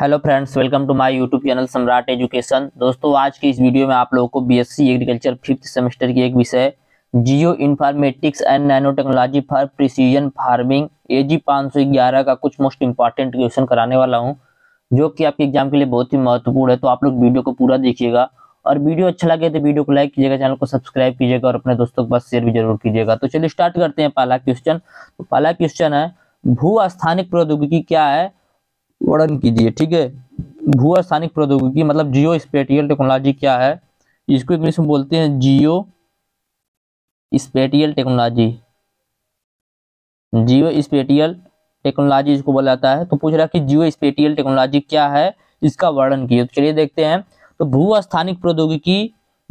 hello friends welcome to my YouTube channel Samrat education दोस्तों आज की इस वीडियो में आप लोगों को बीएससी एग्रीकल्चर फिफ्थ सेमेस्टर की एक विषय geoinformatics and nanotechnology for precision farming A G का कुछ मोस्ट इंपॉर्टेंट क्वेश्चन कराने वाला हूँ जो कि आपके एग्जाम के लिए बहुत ही महत्वपूर्ण है तो आप लोग वीडियो को पूरा देखिएगा और वीडियो अच्छा लगे तो वीडियो को लाइक कीजिएगा चैनल को सब्सक्राइब कीजिएगा और अपने दोस्तों के पास शेयर भी जरूर कीजिएगा तो चलिए स्टार्ट करते हैं पहला क्वेश्चन तो पहला क्वेश्चन है भू स्थानिक प्रौद्योगिकी क्या है वर्णन कीजिए ठीक है भू स्थानिक प्रौद्योगिकी मतलब जियो स्पेटियल टेक्नोलॉजी क्या है इसको इंग्लिश में बोलते हैं geospatial technology geospatial technology इसको बोला जाता है तो पूछ रहा है कि जियो स्पेटियल टेक्नोलॉजी क्या है इसका वर्णन किए तो चलिए देखते हैं तो भू स्थानिक प्रौद्योगिकी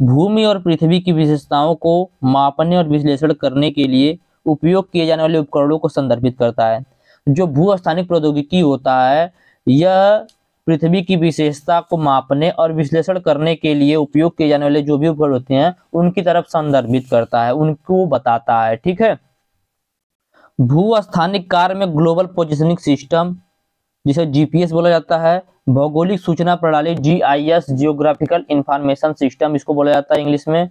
भूमि और पृथ्वी की विशेषताओं को मापने और विश्लेषण करने के लिए उपयोग किए जाने वाले उपकरणों को संदर्भित करता है जो भू स्थानिक प्रौद्योगिकी होता है यह पृथ्वी की विशेषता को मापने और विश्लेषण करने के लिए उपयोग किए जाने वाले जो भी उपकरण होते हैं उनकी तरफ संदर्भित करता है उनको बताता है ठीक है भू स्थानिक कार्य में ग्लोबल पोजिशनिंग सिस्टम जिसे जीपीएस बोला जाता है भौगोलिक सूचना प्रणाली जीआईएस जियोग्राफिकल इंफॉर्मेशन सिस्टम इसको बोला जाता है इंग्लिश में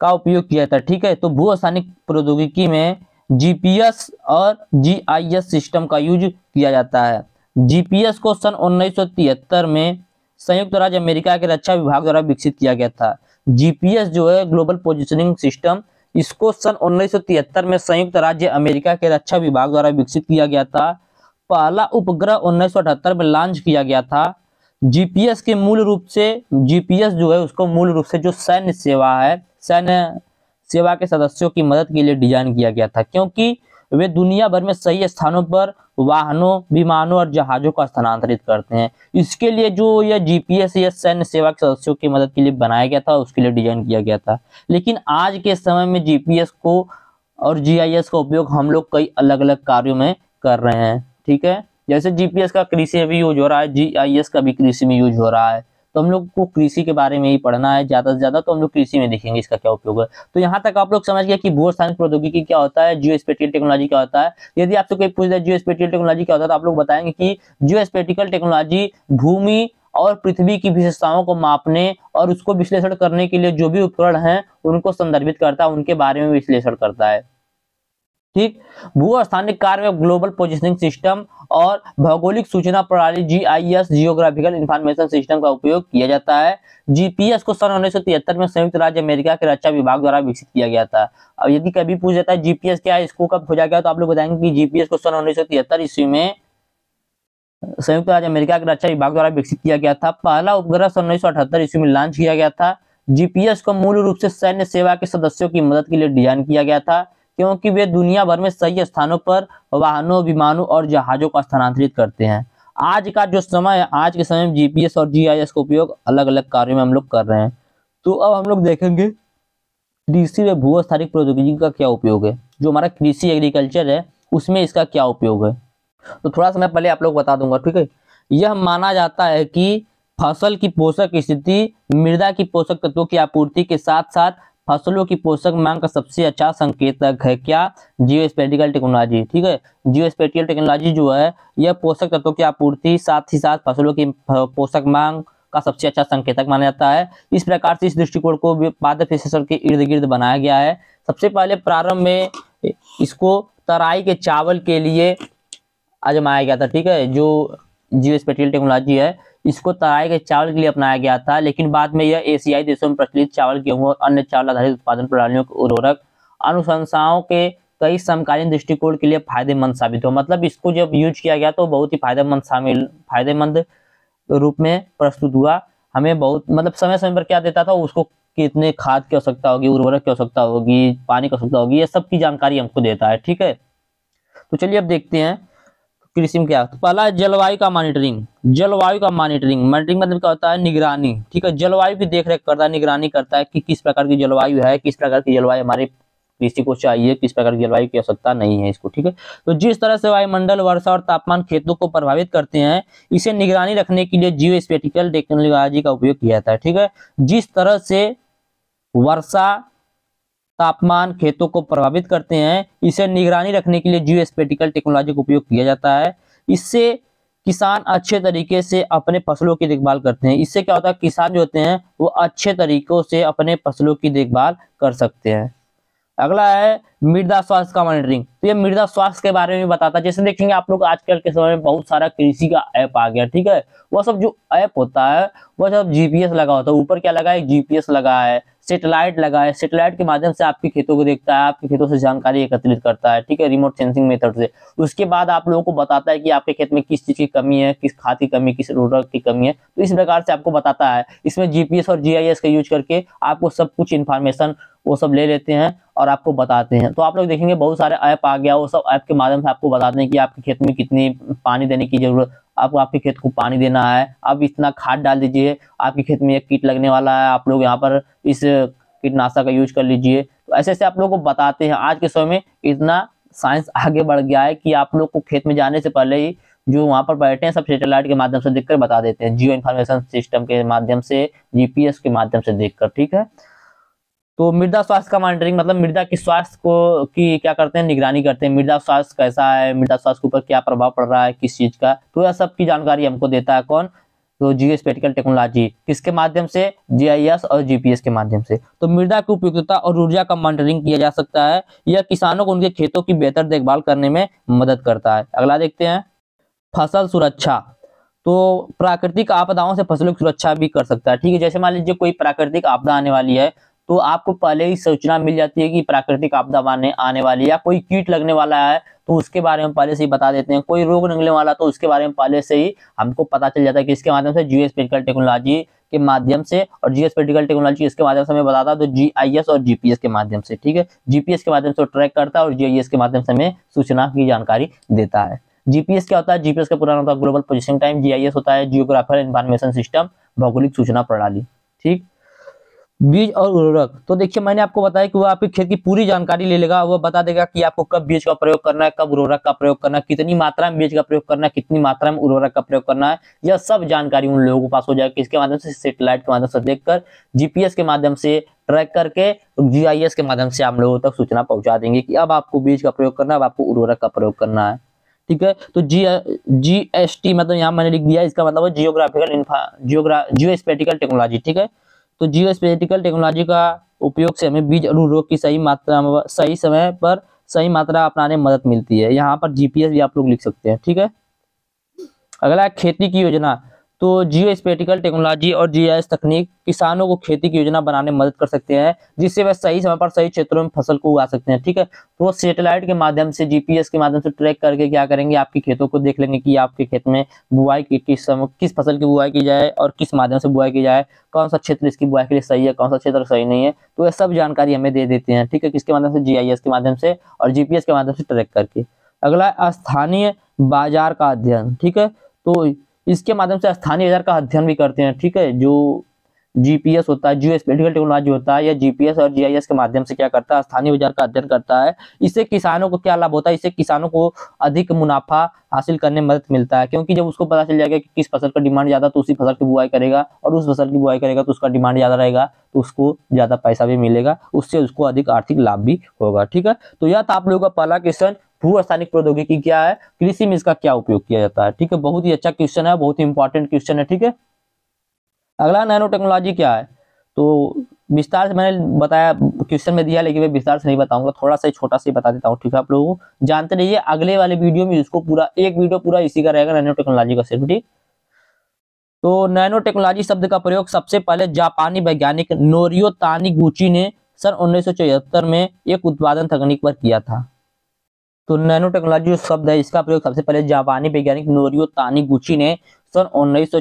का उपयोग किया जाता है ठीक है तो भू स्थानिक प्रौद्योगिकी में जीपीएस और जीआईएस सिस्टम का यूज किया जाता है जीपीएस को सन उन्नीस में संयुक्त राज्य अमेरिका के रक्षा विभाग द्वारा विकसित किया गया था जीपीएस जो है ग्लोबल पोजिशनिंग सिस्टम इसको सन उन्नीस में संयुक्त राज्य अमेरिका के रक्षा विभाग द्वारा विकसित किया गया था पहला उपग्रह उन्नीस में लॉन्च किया गया था जीपीएस के मूल रूप से जीपीएस जो है उसको मूल रूप से जो सैन्य सेवा है सैन्य सेवा के सदस्यों की मदद के लिए डिजाइन किया गया था क्योंकि वे दुनिया भर में सही स्थानों पर वाहनों विमानों और जहाजों को स्थानांतरित करते हैं इसके लिए जो यह जीपीएस या सैन्य सेवा के सदस्यों की मदद के लिए बनाया गया था उसके लिए डिजाइन किया गया था लेकिन आज के समय में जीपीएस को और जीआईएस का उपयोग हम लोग कई अलग अलग कार्यों में कर रहे हैं ठीक है जैसे जीपीएस का कृषि में यूज हो रहा है जीआईएस का भी कृषि में यूज हो रहा है तो हम लोग को कृषि के बारे में ही पढ़ना है ज्यादा से ज्यादा तो हम लोग कृषि में देखेंगे इसका क्या उपयोग है तो यहाँ तक आप लोग समझ गए कि भू स्थान प्रौद्योगिकी क्या होता है जियो स्पेटिकल टेक्नोलॉजी क्या होता है यदि आपसे कोई पूछ रहे जियो स्पेटिकल टेक्नोलॉजी क्या होता है तो आप लोग बताएंगे कि जियो स्पेटिकल टेक्नोलॉजी भूमि और पृथ्वी की विशेषताओं को मापने और उसको विश्लेषण करने के लिए जो भी उपकरण हैं उनको संदर्भित करता है उनके बारे में विश्लेषण करता है ठीक भू स्थानिक कार्य में ग्लोबल पोजिशनिंग सिस्टम और भौगोलिक सूचना प्रणाली जीआईएस जियोग्राफिकल इंफॉर्मेशन सिस्टम का उपयोग किया जाता है जीपीएस को सन उन्नीस में संयुक्त राज्य अमेरिका के रक्षा विभाग द्वारा विकसित किया गया था अब यदि कभी पूछ जाता है जीपीएस क्या है इसको कब खोजा गया तो आप लोग बताएंगे कि जीपीएस को सन उन्नीस ईस्वी में संयुक्त राज्य अमेरिका के रक्षा विभाग द्वारा विकसित किया गया था पहला उपग्रह सन उन्नीस ईस्वी में लॉन्च किया गया था जीपीएस को मूल रूप से सैन्य सेवा के सदस्यों की मदद के लिए डिजाइन किया गया था क्योंकि वे दुनिया भर में सही स्थानों पर वाहनों विमानों और जहाजों को स्थानांतरित करते हैं आज का जो समय है आज के समय में जीपीएस और जीआईएस का उपयोग अलग अलग कार्यों में हम लोग कर रहे हैं तो अब हम लोग देखेंगे कृषि व भूस्थानिक प्रौद्योगिकी का क्या उपयोग है जो हमारा कृषि एग्रीकल्चर है उसमें इसका क्या उपयोग है तो थोड़ा समय पहले आप लोग बता दूंगा ठीक है यह माना जाता है कि फसल की पोषक स्थिति मृदा की पोषक तत्वों की आपूर्ति के साथ साथ फसलों की पोषक मांग का सबसे अच्छा संकेतक है क्या जियो स्पेटिकल टेक्नोलॉजी ठीक है जियो स्पेटिकल टेक्नोलॉजी जो है यह पोषक तत्वों की आपूर्ति साथ ही साथ फसलों की पोषक मांग का सबसे अच्छा संकेतक माना जाता है इस प्रकार से इस दृष्टिकोण को पादप विशेषण के इर्द गिर्द बनाया गया है सबसे पहले प्रारंभ में इसको तराई के चावल के लिए आजमाया गया था ठीक है जो जियो स्पेटिकल टेक्नोलॉजी है इसको तराई के चावल के लिए अपनाया गया था लेकिन बाद में यह एशियाई देशों में प्रचलित चावल गेहूं और अन्य चावल आधारित उत्पादन प्रणालियों के उर्वरक अनुशंसाओं के कई समकालीन दृष्टिकोण के लिए फायदेमंद साबित हुआ मतलब इसको जब यूज किया गया तो बहुत ही फायदेमंद शामिल फायदेमंद रूप में प्रस्तुत हुआ हमें बहुत मतलब समय समय पर क्या देता था उसको कितने खाद की आवश्यकता होगी उर्वरक की आवश्यकता होगी पानी की आवश्यकता होगी ये सब की जानकारी हमको देता है ठीक है तो चलिए अब देखते हैं कृषि क्या तो पहला जलवायु का मॉनिटरिंग जलवायु का मॉनिटरिंग मॉनिटरिंग मतलब क्या होता है निगरानी ठीक है जलवायु की देख रेख करता है निगरानी करता है कि किस प्रकार की जलवायु है किस प्रकार की जलवायु हमारे कृषि को चाहिए किस प्रकार की जलवायु की आवश्यकता नहीं है इसको ठीक है तो जिस तरह से वायुमंडल वर्षा और तापमान खेतों को प्रभावित करते हैं इसे निगरानी रखने के लिए जियो स्पेटिकल टेक्नोलॉजी का उपयोग किया जाता है ठीक है जिस तरह से वर्षा तापमान खेतों को प्रभावित करते हैं इसे निगरानी रखने के लिए जियो स्पेटिकल टेक्नोलॉजी का उपयोग किया जाता है इससे किसान अच्छे तरीके से अपने फसलों की देखभाल करते हैं इससे क्या होता है किसान जो होते हैं वो अच्छे तरीकों से अपने फसलों की देखभाल कर सकते हैं अगला है मृदा स्वास्थ्य का मॉनिटरिंग तो ये मृदा स्वास्थ्य के बारे में बताता है जैसे देखेंगे आप लोग आजकल के समय में बहुत सारा कृषि का ऐप आ गया ठीक है वह सब जो ऐप होता है वह सब जीपीएस लगा होता है ऊपर क्या लगा है जीपीएस लगा है सेटेलाइट लगाए सेटेलाइट के माध्यम से आपके खेतों को देखता है आपके खेतों से जानकारी एकत्रित करता है ठीक है रिमोट सेंसिंग मेथड से उसके बाद आप लोगों को बताता है कि आपके खेत में किस चीज़ की कमी है किस खाद की कमी किस उर्वरक की कमी है तो इस प्रकार से आपको बताता है इसमें जीपीएस और जीआईएस का यूज करके आपको सब कुछ इन्फॉर्मेशन वो सब ले लेते हैं और आपको बताते हैं तो आप लोग देखेंगे बहुत सारे ऐप आ गया वो सब ऐप के माध्यम से आपको बताते हैं कि आपके खेत में कितनी पानी देने की जरूरत आपको आपके खेत को पानी देना है आप इतना खाद डाल दीजिए आपके खेत में एक कीट लगने वाला है आप लोग यहाँ पर इस कीटनाशक का यूज कर लीजिए तो ऐसे ऐसे आप लोग को बताते हैं आज के समय में इतना साइंस आगे बढ़ गया है कि आप लोग को खेत में जाने से पहले ही जो वहाँ पर बैठे हैं सब सेटेलाइट के माध्यम से देखकर बता देते हैं जियो इन्फॉर्मेशन सिस्टम के माध्यम से जीपीएस के माध्यम से देखकर ठीक है तो मृदा स्वास्थ्य का मॉनिटरिंग मतलब मृदा के स्वास्थ्य को की क्या करते हैं निगरानी करते हैं मृदा स्वास्थ्य कैसा है मृदा स्वास्थ्य के ऊपर क्या प्रभाव पड़ रहा है किस चीज का तो यह सब की जानकारी हमको देता है कौन तो जियो पेटिकल टेक्नोलॉजी किसके माध्यम से जीआईएस और जीपीएस के माध्यम से तो मृदा की उपयुक्तता और ऊर्जा का मॉनिटरिंग किया जा सकता है यह किसानों को उनके खेतों की बेहतर देखभाल करने में मदद करता है अगला देखते हैं फसल सुरक्षा तो प्राकृतिक आपदाओं से फसलों की सुरक्षा भी कर सकता है ठीक है जैसे मान लीजिए कोई प्राकृतिक आपदा आने वाली है तो आपको पहले ही सूचना मिल जाती है कि प्राकृतिक आपदा आने वाली या कोई कीट लगने वाला है तो उसके बारे में पहले से ही बता देते हैं कोई रोग निकलने वाला तो उसके बारे में पहले से ही हमको पता चल जाता है कि इसके माध्यम से जीएस मेडिकल टेक्नोलॉजी के माध्यम से और जीएस मेडिकल टेक्नोलॉजी इसके माध्यम से हमें बताता है तो जीआईएस और जीपीएस के माध्यम से ठीक है जीपीएस के माध्यम से ट्रैक करता है और जीआईएस के माध्यम से हमें सूचना की जानकारी देता है जीपीएस क्या होता है जीपीएस का पुराना होता है ग्लोबल पोजिशन टाइम जीआईएस होता है जियोग्राफर इन्फॉर्मेशन सिस्टम भौगोलिक सूचना प्रणाली ठीक बीज और उर्वरक तो देखिए मैंने आपको बताया कि वह आपके खेत की पूरी जानकारी ले लेगा वह बता देगा कि आपको कब बीज का प्रयोग करना है कब उर्वरक का प्रयोग करना है कितनी मात्रा में बीज का प्रयोग करना है कितनी मात्रा में उर्वरक का प्रयोग करना है यह सब जानकारी उन लोगों के पास हो जाएगी इसके माध्यम से सेटेलाइट के माध्यम से देखकर जीपीएस के माध्यम से ट्रैक करके जी के माध्यम से हम लोगों तक सूचना पहुंचा देंगे कि अब आपको बीज का प्रयोग करना है अब आपको उर्वरक का प्रयोग करना है ठीक है तो जी जी एस टी मतलब यहाँ मैंने लिख दिया इसका मतलब जियोग्राफिकल इन्फा जियोग्रा जियो टेक्नोलॉजी ठीक है तो जियो स्पेटिकल टेक्नोलॉजी का उपयोग से हमें बीज अनुरोग की सही मात्रा सही समय पर सही मात्रा अपनाने में मदद मिलती है यहाँ पर जीपीएस भी आप लोग लिख सकते हैं ठीक है अगला है खेती की योजना तो जियो स्पेटिकल टेक्नोलॉजी और जी तकनीक किसानों को खेती की योजना बनाने में मदद कर सकते हैं जिससे वह सही समय पर सही क्षेत्रों में फसल को उगा सकते हैं ठीक है तो वो सेटेलाइट के माध्यम से जीपीएस के माध्यम से ट्रैक करके क्या करेंगे आपके खेतों को देख लेंगे कि आपके खेत में बुआई की किस समय किस फसल की बुआई की जाए और किस माध्यम से बुआई की जाए कौन सा क्षेत्र इसकी बुआई के लिए सही है कौन सा क्षेत्र सही नहीं है तो यह सब जानकारी हमें दे देते हैं ठीक है किसके माध्यम से एस के माध्यम से और जीपीएस के माध्यम से ट्रैक करके अगला स्थानीय बाजार का अध्ययन ठीक है तो इसके माध्यम से स्थानीय बाजार का अध्ययन भी करते हैं ठीक है जो जीपीएस होता है जियो स्पेटिकल टेक्नोलॉजी होता है या जीपीएस और जीआईएस के माध्यम से क्या करता है स्थानीय बाजार का अध्ययन करता है इससे किसानों को क्या लाभ होता है इससे किसानों को अधिक मुनाफा हासिल करने में मदद मिलता है क्योंकि जब उसको पता चल जाएगा कि किस फसल का डिमांड ज़्यादा तो उसी फसल की बुआई करेगा और उस फसल की बुआई करेगा तो उसका डिमांड ज़्यादा रहेगा तो उसको ज़्यादा पैसा भी मिलेगा उससे उसको अधिक आर्थिक लाभ भी होगा ठीक है तो यह था आप लोगों का पहला क्वेश्चन भू स्थानिक प्रौद्योगिकी क्या है कृषि में इसका क्या उपयोग किया जाता है ठीक है बहुत ही अच्छा क्वेश्चन है बहुत ही इंपॉर्टेंट क्वेश्चन है ठीक है अगला नैनो टेक्नोलॉजी क्या है तो विस्तार से मैंने बताया क्वेश्चन में दिया लेकिन मैं विस्तार से नहीं बताऊंगा थोड़ा सा छोटा सा बता देता हूँ ठीक है आप लोगों को जानते रहिए अगले वाले वीडियो में इसको पूरा एक वीडियो पूरा इसी का रहेगा नैनो टेक्नोलॉजी का सिर्फ ठीक तो नैनो टेक्नोलॉजी शब्द का प्रयोग सबसे पहले जापानी वैज्ञानिक नोरियो तानिगुची ने सन उन्नीस में एक उत्पादन तकनीक पर किया था तो नैनो टेक्नोलॉजी जो शब्द है इसका प्रयोग सबसे पहले जापानी वैज्ञानिक नोरियो तानीगुची ने सन उन्नीस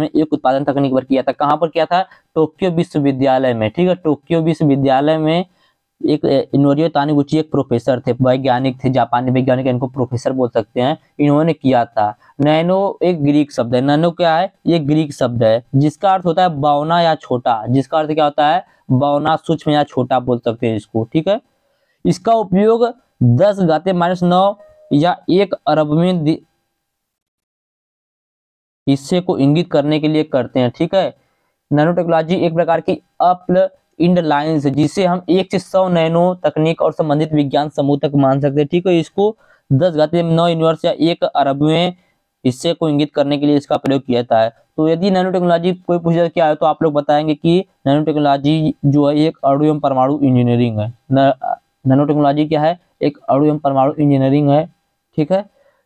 में एक उत्पादन तकनीक पर किया था कहाँ पर किया था टोक्यो विश्वविद्यालय में ठीक है टोक्यो विश्वविद्यालय में एक नोरियो तानीगुची एक प्रोफेसर थे वैज्ञानिक थे जापानी वैज्ञानिक इनको प्रोफेसर बोल सकते हैं इन्होंने किया था नैनो एक ग्रीक शब्द है नैनो क्या है ये ग्रीक शब्द है जिसका अर्थ होता है बावना या छोटा जिसका अर्थ क्या होता है बावना सूक्ष्म या छोटा बोल सकते हैं इसको ठीक है इसका उपयोग दस घाते माइनस नौ या एक अरब में हिस्से को इंगित करने के लिए करते हैं ठीक है नैनो टेक्नोलॉजी एक प्रकार की अप इंड लाइन्स जिसे हम एक से सौ नैनो तकनीक और संबंधित विज्ञान समूह तक मान सकते हैं ठीक है इसको दस घाते नौ यूनिवर्स या एक अरबवें हिस्से को इंगित करने के लिए इसका प्रयोग किया जाता है तो यदि नैनो टेक्नोलॉजी कोई पूछा क्या है तो आप लोग बताएंगे कि नैनो टेक्नोलॉजी जो है एक अणु एवं परमाणु इंजीनियरिंग है नैनो टेक्नोलॉजी क्या है एक अणु एवं परमाणु इंजीनियरिंग है ठीक है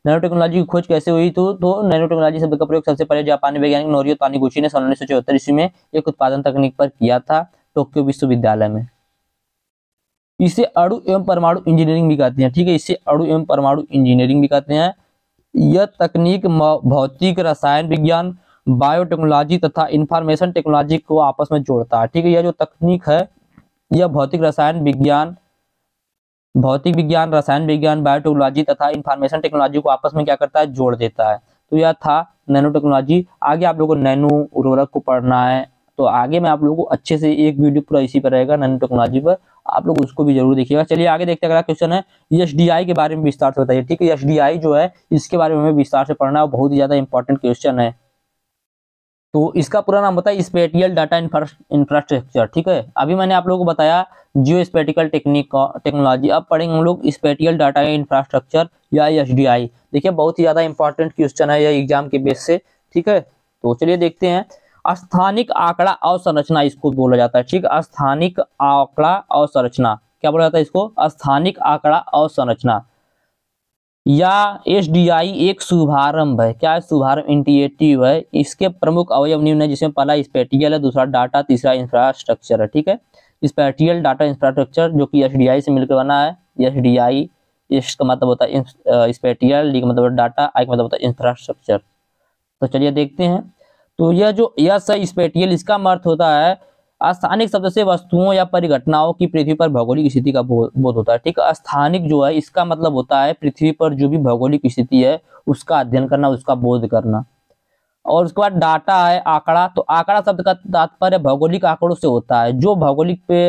नैनो टेक्नोलॉजी की खोज कैसे हुई तो तो नैनो टेक्नोलॉजी शब्द का प्रयोग सबसे पहले जापानी वैज्ञानिक नोरियो तानीगुची ने सन उन्नीस सौ चौहत्तर ईस्वी में एक उत्पादन तकनीक पर किया था टोक्यो विश्वविद्यालय में इसे अणु एवं परमाणु इंजीनियरिंग भी कहते हैं ठीक है इसे अणु एवं परमाणु इंजीनियरिंग भी कहते हैं यह तकनीक भौतिक रसायन विज्ञान बायोटेक्नोलॉजी तथा इंफॉर्मेशन टेक्नोलॉजी को आपस में जोड़ता है ठीक है यह जो तकनीक है यह भौतिक रसायन विज्ञान भौतिक विज्ञान रसायन विज्ञान बायोटेक्नोलॉजी तथा इन्फॉर्मेशन टेक्नोलॉजी को आपस में क्या करता है जोड़ देता है तो यह था नैनो टेक्नोलॉजी आगे आप लोगों को नैनो उर्वरक को पढ़ना है तो आगे मैं आप लोगों को अच्छे से एक वीडियो पूरा इसी पर रहेगा नैनो टेक्नोलॉजी पर आप लोग उसको भी जरूर देखिएगा चलिए आगे देखते अगला क्वेश्चन है एस के बारे में विस्तार से बताइए ठीक है एस जो है इसके बारे में हमें विस्तार से पढ़ना है बहुत ही ज्यादा इंपॉर्टेंट क्वेश्चन है तो इसका पूरा नाम होता है स्पेटियल डाटा इंफ्रास्ट्रक्चर ठीक है अभी मैंने आप लोगों को बताया जियो स्पेटिकल टेक्निक टेक्नोलॉजी अब पढ़ेंगे हम लोग स्पेटियल डाटा इंफ्रास्ट्रक्चर या एस देखिए बहुत ही ज़्यादा इंपॉर्टेंट क्वेश्चन है यह एग्जाम के बेस से ठीक है तो चलिए देखते हैं स्थानिक आंकड़ा अवसंरचना इसको बोला जाता है ठीक स्थानिक आंकड़ा अवसंरचना क्या बोला जाता है इसको स्थानिक आंकड़ा अवसंरचना या एस डी आई एक शुभारंभ है क्या है शुभारंभ इंटीएटिव है इसके प्रमुख अवयव निम्न है जिसमें पहला स्पेटियल है दूसरा डाटा तीसरा इंफ्रास्ट्रक्चर है ठीक है स्पेटियल डाटा इंफ्रास्ट्रक्चर जो कि एस डी आई से मिलकर बना है एस डी आई एस का मतलब होता है स्पेटियल डी का मतलब डाटा आई का मतलब होता है इंफ्रास्ट्रक्चर तो चलिए देखते हैं तो यह जो यस है स्पेटियल इसका अर्थ मतलब होता है स्थानिक शब्द से वस्तुओं या परिघटनाओं की पृथ्वी पर भौगोलिक स्थिति का बोध होता है ठीक है स्थानिक जो है इसका मतलब होता है पृथ्वी पर जो भी भौगोलिक स्थिति है उसका अध्ययन करना उसका बोध करना और उसके बाद डाटा है आंकड़ा तो आंकड़ा शब्द का तात्पर्य भौगोलिक आंकड़ों से होता है जो भौगोलिक पे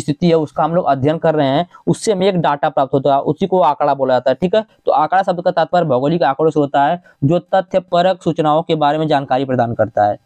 स्थिति है उसका हम लोग अध्ययन कर रहे हैं उससे हमें एक डाटा प्राप्त होता है उसी को आंकड़ा बोला जाता है ठीक है तो आंकड़ा शब्द का तात्पर्य भौगोलिक आंकड़ों से होता है जो तथ्य परक सूचनाओं के बारे में जानकारी प्रदान करता है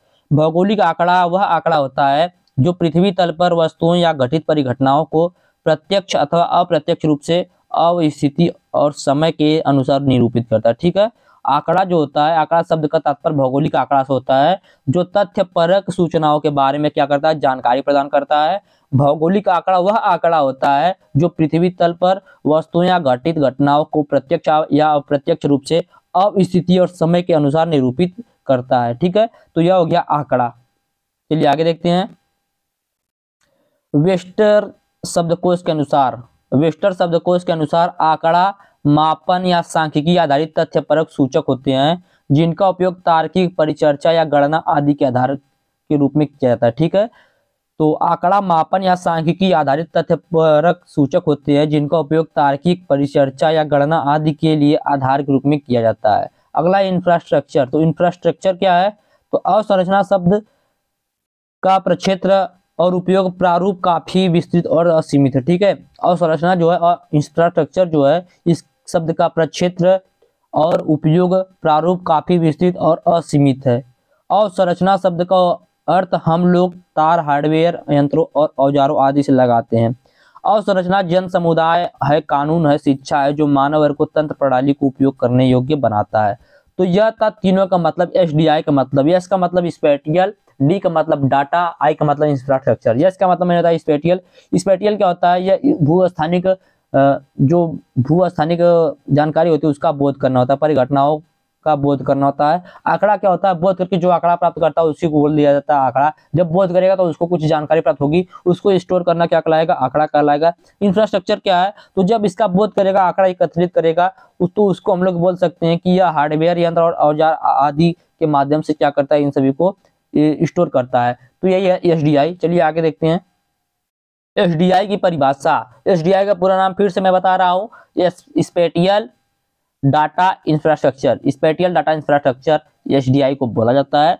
भौगोलिक आंकड़ा वह आंकड़ा होता है जो पृथ्वी तल पर वस्तुओं या घटित परिघटनाओं को प्रत्यक्ष अथवा अप्रत्यक्ष रूप से अवस्थिति और समय के अनुसार निरूपित करता है ठीक है आंकड़ा जो होता है आंकड़ा शब्द का तात्पर्य भौगोलिक आंकड़ा से होता है जो तथ्य परक सूचनाओं के बारे में क्या करता है जानकारी प्रदान करता है भौगोलिक आंकड़ा वह आंकड़ा होता है जो पृथ्वी तल पर वस्तुओं या घटित घटनाओं को प्रत्यक्ष या अप्रत्यक्ष रूप से अवस्थिति और समय के अनुसार निरूपित करता है ठीक है तो यह हो गया आंकड़ा चलिए आगे देखते हैं वेस्टर शब्दकोश के अनुसार वेस्टर शब्दकोश के अनुसार आंकड़ा मापन या सांख्यिकी आधारित तथ्य परक सूचक होते हैं जिनका उपयोग तार्किक परिचर्चा या गणना आदि के आधार के रूप में किया जाता है ठीक है तो आंकड़ा मापन या सांख्यिकी आधारित तथ्य परक सूचक होते हैं जिनका उपयोग तार्किक परिचर्चा या गणना आदि के लिए आधार के रूप में किया जाता है अगला इंफ्रास्ट्रक्चर तो इंफ्रास्ट्रक्चर क्या है तो अवसंरचना शब्द का प्रक्षेत्र और उपयोग प्रारूप काफी विस्तृत और असीमित है ठीक है और संरचना जो है और इंफ्रास्ट्रक्चर जो है इस शब्द का प्रक्षेत्र और उपयोग प्रारूप काफी विस्तृत और असीमित है और संरचना शब्द का अर्थ हम लोग तार हार्डवेयर यंत्रों और औजारों आदि से लगाते हैं और संरचना जन समुदाय है कानून है शिक्षा है जो मानव वर्ग को तंत्र प्रणाली को उपयोग करने योग्य बनाता है तो यह था तीनों का मतलब एस का मतलब या का मतलब स्पेटियल डी का मतलब डाटा आई का मतलब इंफ्रास्ट्रक्चर यस का मतलब मैंने बताया स्पेटियल स्पेटियल क्या होता है यह भू स्थानिक जो भू स्थानिक जानकारी होती है उसका बोध करना होता है परिघटनाओं का बोध करना होता है आंकड़ा क्या होता है बोध करके जो आंकड़ा प्राप्त करता है उसी को बोल दिया जाता है आंकड़ा जब बोध करेगा तो उसको कुछ जानकारी प्राप्त होगी उसको स्टोर करना क्या कहलाएगा आंकड़ा कहलाएगा इंफ्रास्ट्रक्चर क्या है तो जब इसका बोध करेगा आंकड़ा एकत्रित करेगा उस तो उसको हम लोग बोल सकते हैं कि यह हार्डवेयर यंत्र और औजार आदि के माध्यम से क्या करता है इन सभी को स्टोर करता है तो यही है एस चलिए आगे देखते हैं एस की परिभाषा एस का पूरा नाम फिर से मैं बता रहा हूँ spatial data infrastructure spatial data infrastructure एस को बोला जाता है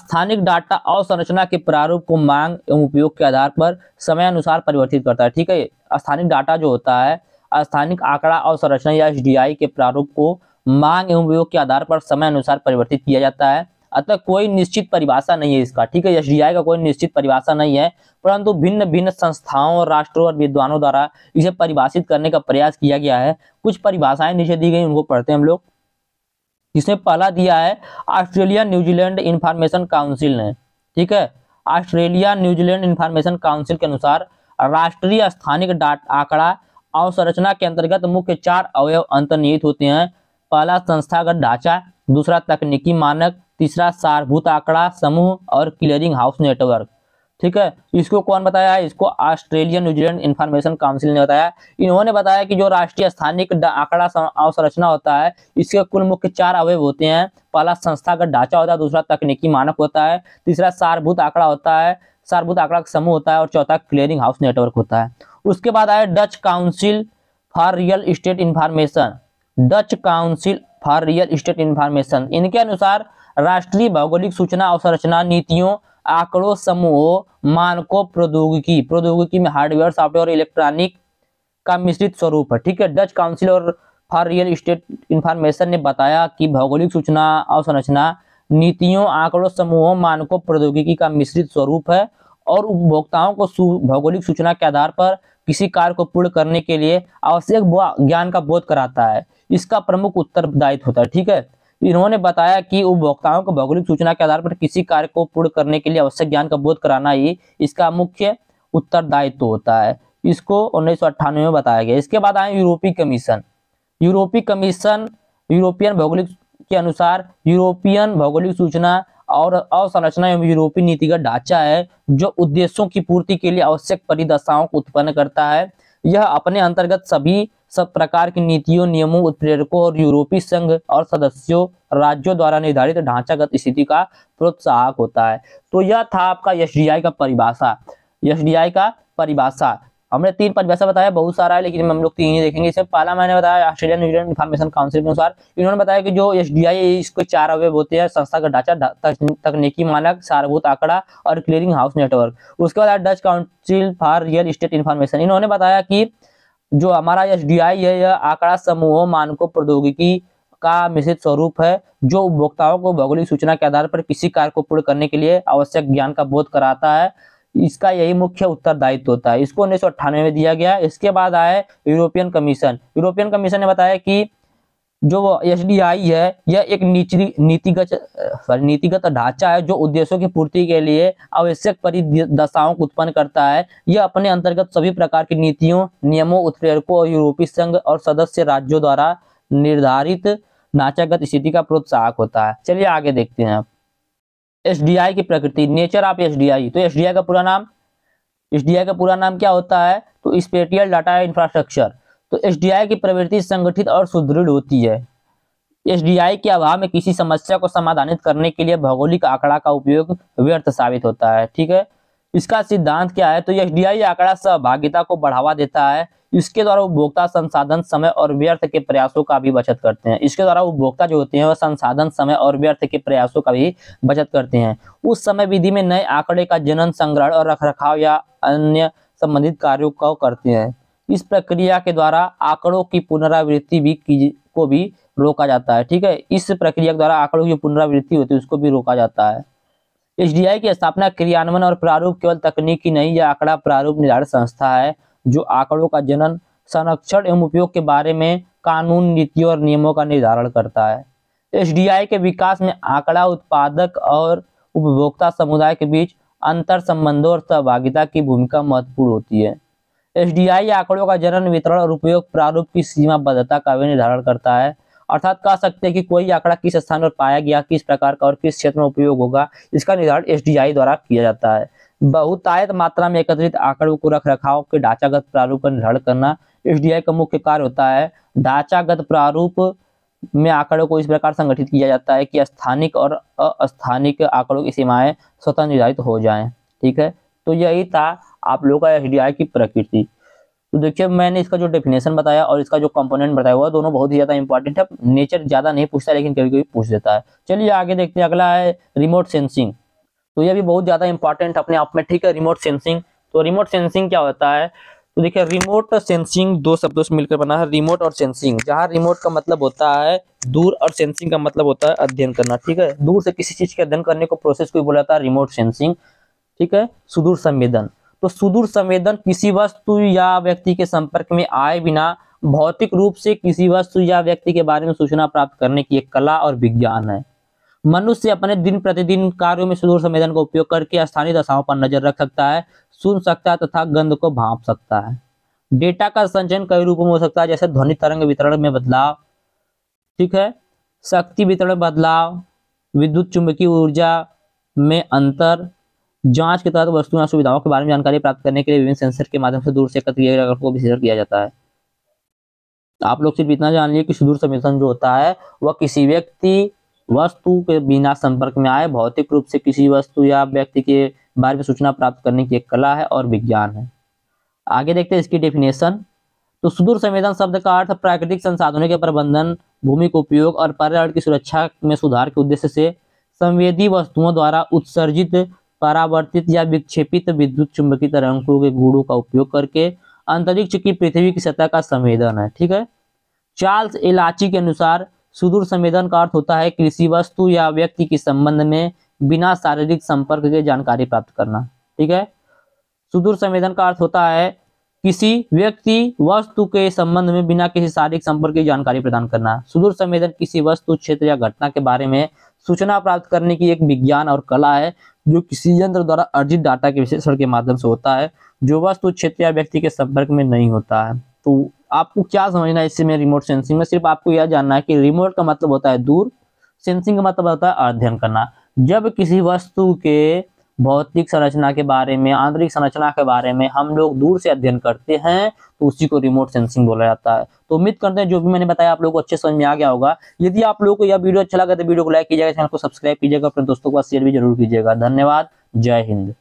स्थानिक डाटा और संरचना के प्रारूप को मांग एवं उपयोग के आधार पर समय अनुसार परिवर्तित करता है ठीक है स्थानिक डाटा जो होता है स्थानिक आंकड़ा और संरचना या एस के प्रारूप को मांग एवं उपयोग के आधार पर समय अनुसार परिवर्तित किया जाता है अतः कोई निश्चित परिभाषा नहीं है इसका ठीक है एसडीआई का कोई निश्चित परिभाषा नहीं है परंतु भिन्न भिन्न संस्थाओं और राष्ट्रों और विद्वानों द्वारा इसे परिभाषित करने का प्रयास किया गया है कुछ परिभाषाएं नीचे दी गई उनको पढ़ते हैं हम लोग जिसमें पहला दिया है ऑस्ट्रेलिया न्यूजीलैंड इंफॉर्मेशन काउंसिल ने ठीक है ऑस्ट्रेलिया न्यूजीलैंड इंफॉर्मेशन काउंसिल के अनुसार राष्ट्रीय स्थानिक आंकड़ा अवसंरचना के अंतर्गत मुख्य चार अवयव अंतर्निहित होते हैं पहला संस्थागत ढांचा दूसरा तकनीकी मानक तीसरा सारभूत आंकड़ा समूह और क्लियरिंग हाउस नेटवर्क ठीक है इसको कौन बताया इसको ऑस्ट्रेलियन न्यूजीलैंड इंफॉर्मेशन काउंसिल ने बताया इन्होंने बताया कि जो राष्ट्रीय स्थानीय आंकड़ा अवसंरचना होता है इसके कुल मुख्य चार अवयव होते हैं पहला संस्थागत ढांचा होता है दूसरा तकनीकी मानक होता है तीसरा सारभूत आंकड़ा होता है सारभूत आंकड़ा का समूह होता है और चौथा क्लियरिंग हाउस नेटवर्क होता है उसके बाद आया Dutch council for real estate information Dutch council for real state information इनके अनुसार राष्ट्रीय भौगोलिक सूचना अवसंरचना नीतियों आंकड़ों समूह मानकों प्रौद्योगिकी प्रौद्योगिकी में हार्डवेयर सॉफ्टवेयर इलेक्ट्रॉनिक का मिश्रित स्वरूप है ठीक है डच काउंसिल और फॉर रियल स्टेट इन्फॉर्मेशन ने बताया कि भौगोलिक सूचना अवसंरचना नीतियों आंकड़ों समूहों मानकों प्रौद्योगिकी का मिश्रित स्वरूप है और उपभोक्ताओं को भौगोलिक सूचना के आधार पर किसी कार्य को पूर्ण करने के लिए आवश्यक ज्ञान का बोध कराता है इसका प्रमुख उत्तरदायित्व होता है ठीक है इन्होंने बताया कि उपभोक्ताओं को भौगोलिक सूचना के आधार पर किसी कार्य को पूर्ण करने के लिए आवश्यक ज्ञान का बोध कराना ही इसका मुख्य उत्तरदायित्व होता है इसको उन्नीस में बताया गया इसके बाद आए यूरोपीय कमीशन यूरोपीय कमीशन यूरोपियन भौगोलिक के अनुसार यूरोपियन भौगोलिक सूचना और अवसंरचना एवं यूरोपीय नीतिगत ढांचा है जो उद्देश्यों की पूर्ति के लिए आवश्यक परिदशाओं को उत्पन्न करता है यह अपने अंतर्गत सभी सब प्रकार की नीतियों नियमों उत्प्रेरकों और यूरोपीय संघ और सदस्यों राज्यों द्वारा निर्धारित ढांचागत स्थिति का प्रोत्साहक होता है तो यह था आपका यश का परिभाषा यश का परिभाषा हमने तीन पाँच वैसा बताया बहुत सारा है लेकिन हम लोग तीन ही देखेंगे इसमें पहला मैंने बताया ऑस्ट्रेलिया न्यूजीलैंड इन्फॉर्मेशन काउंसिल के अनुसार इन्होंने बताया कि जो एस इसको चार अवयव होते हैं संस्था का ढांचा तकनीकी मानक सारभूत आंकड़ा और क्लियरिंग हाउस नेटवर्क उसके बाद Dutch council for real state information इन्होंने बताया कि जो हमारा एस है यह आंकड़ा समूह मानकों प्रौद्योगिकी का मिश्रित स्वरूप है जो उपभोक्ताओं को भौगोलिक सूचना के आधार पर किसी कार्य को पूर्ण करने के लिए आवश्यक ज्ञान का बोध कराता है इसका यही मुख्य उत्तरदायित्व होता है इसको उन्नीस में दिया गया इसके बाद आए यूरोपियन कमीशन यूरोपियन कमीशन ने बताया कि जो एस है यह एक निचली नीतिगत सॉरी नीतिगत ढांचा है जो उद्देश्यों की पूर्ति के लिए आवश्यक परिदशाओं को उत्पन्न करता है यह अपने अंतर्गत सभी प्रकार की नीतियों नियमों उत्प्रेरकों और यूरोपीय संघ और सदस्य राज्यों द्वारा निर्धारित ढांचागत स्थिति का प्रोत्साहक होता है चलिए आगे देखते हैं आप एसडीआई की प्रकृति नेचर ऑफ एसडीआई तो एसडीआई का पूरा नाम एसडीआई का पूरा नाम क्या होता है तो स्पेटियल डाटा इंफ्रास्ट्रक्चर तो एसडीआई की प्रवृत्ति संगठित और सुदृढ़ होती है एसडीआई के अभाव में किसी समस्या को समाधानित करने के लिए भौगोलिक आंकड़ा का उपयोग व्यर्थ साबित होता है ठीक है इसका सिद्धांत क्या है तो एस डी आई आंकड़ा सहभागिता को बढ़ावा देता है इसके द्वारा उपभोक्ता संसाधन समय और व्यर्थ के प्रयासों का भी बचत करते हैं इसके द्वारा उपभोक्ता जो होते हैं वह संसाधन समय और व्यर्थ के प्रयासों का भी बचत करते हैं उस समय विधि में नए आंकड़े का जनन संग्रहण और रखरखाव या अन्य संबंधित कार्यों को करते हैं इस प्रक्रिया के द्वारा आंकड़ों की पुनरावृत्ति भी की को भी रोका जाता है ठीक है इस प्रक्रिया के द्वारा आंकड़ों की पुनरावृत्ति होती है उसको भी रोका जाता है एसडीआई की स्थापना क्रियान्वयन और प्रारूप केवल तकनीकी नहीं यह आंकड़ा प्रारूप निर्धारित संस्था है जो आंकड़ों का जनन संरक्षण एवं उपयोग के बारे में कानून नीतियों और नियमों का निर्धारण करता है एसडीआई के विकास में आंकड़ा उत्पादक और उपभोक्ता समुदाय के बीच अंतर संबंधों और सहभागिता की भूमिका महत्वपूर्ण होती है एसडीआई आंकड़ों का जनन वितरण और उपयोग प्रारूप की सीमाबद्धता का भी निर्धारण करता है अर्थात कह सकते हैं कि कोई आंकड़ा किस स्थान पर पाया गया किस प्रकार का और किस क्षेत्र में उपयोग होगा इसका निर्धारण एस द्वारा किया जाता है बहुतायत मात्रा में एकत्रित आंकड़ों को रख रखाव के ढांचागत प्रारूप का निर्धारण करना एस का मुख्य कार्य होता है ढांचागत प्रारूप में आंकड़ों को इस प्रकार संगठित किया जाता है कि स्थानिक और अस्थानिक आंकड़ों की सीमाएं स्वतः निर्धारित हो जाएं ठीक है तो यही था आप लोगों का एस की प्रकृति तो देखिए मैंने इसका जो डेफिनेशन बताया और इसका जो कंपोनेंट बताया हुआ दोनों बहुत ही ज्यादा इंपॉर्टेंट है नेचर ज्यादा नहीं पूछता लेकिन कभी कभी पूछ देता है चलिए आगे देखते हैं अगला है रिमोट सेंसिंग तो यह भी बहुत ज्यादा इंपॉर्टेंट अपने आप में ठीक है रिमोट सेंसिंग तो रिमोट सेंसिंग क्या होता है तो देखिए रिमोट सेंसिंग दो शब्दों से मिलकर बना है रिमोट और सेंसिंग जहाँ रिमोट का मतलब होता है दूर और सेंसिंग का मतलब होता है अध्ययन करना ठीक है दूर से किसी चीज के अध्ययन करने को प्रोसेस को बोला जाता है रिमोट सेंसिंग ठीक है सुदूर संवेदन तो सुदूर संवेदन किसी वस्तु या व्यक्ति के संपर्क में आए बिना भौतिक रूप से किसी वस्तु या व्यक्ति के बारे में सूचना प्राप्त करने की एक कला और विज्ञान है मनुष्य अपने दिन प्रतिदिन कार्यों में सुदूर संवेदन का उपयोग करके स्थानीय दशाओं पर नजर रख सकता है सुन सकता है तथा गंध को भाप सकता है डेटा का संचयन कई रूपों में हो सकता है जैसे ध्वनि तरंग वितरण में बदलाव ठीक है शक्ति वितरण बदलाव विद्युत चुंबकीय ऊर्जा में अंतर जांच के तहत वस्तु वस्तुओं सुविधाओं के बारे में जानकारी प्राप्त करने के लिए विभिन्न सेंसर के माध्यम से दूर से एकत्र किए गए को विश्लेषण किया जाता है आप लोग सिर्फ इतना जान लिए कि सुदूर संवेदन जो होता है वह किसी व्यक्ति वस्तु के बिना संपर्क में आए भौतिक रूप से किसी वस्तु या व्यक्ति के बारे में सूचना प्राप्त करने की एक कला है और विज्ञान है आगे देखते हैं इसकी डेफिनेशन तो सुदूर संवेदन शब्द का अर्थ प्राकृतिक संसाधनों के प्रबंधन भूमि के उपयोग और पर्यावरण की सुरक्षा में सुधार के उद्देश्य से संवेदी वस्तुओं द्वारा उत्सर्जित परावर्तित या विक्षेपित विद्युत चुंबकीय तरंगों के गुणों का उपयोग करके अंतरिक्ष की पृथ्वी की सतह का संवेदन है ठीक है चार्ल्स इलाची के अनुसार सुदूर संवेदन का अर्थ होता है किसी वस्तु या व्यक्ति के संबंध में बिना शारीरिक संपर्क के जानकारी प्राप्त करना ठीक है सुदूर संवेदन का अर्थ होता है किसी व्यक्ति वस्तु के संबंध में बिना किसी शारीरिक संपर्क की जानकारी प्रदान करना सुदूर संवेदन किसी वस्तु क्षेत्र या घटना के बारे में सूचना प्राप्त करने की एक विज्ञान और कला है जो किसी यंत्र द्वारा अर्जित डाटा के विश्लेषण के माध्यम से होता है जो वस्तु क्षेत्र या व्यक्ति के संपर्क में नहीं होता है तो आपको क्या समझना है इससे में रिमोट सेंसिंग में सिर्फ आपको यह जानना है कि रिमोट का मतलब होता है दूर सेंसिंग का मतलब होता है अध्ययन करना जब किसी वस्तु के भौतिक संरचना के बारे में आंतरिक संरचना के बारे में हम लोग दूर से अध्ययन करते हैं तो उसी को रिमोट सेंसिंग बोला जाता है तो उम्मीद करते हैं जो भी मैंने बताया आप लोगों को अच्छे समझ में आ गया होगा यदि आप लोगों को यह वीडियो अच्छा लगा तो वीडियो को लाइक कीजिएगा चैनल को सब्सक्राइब कीजिएगा अपने दोस्तों को शेयर भी जरूर कीजिएगा धन्यवाद जय हिंद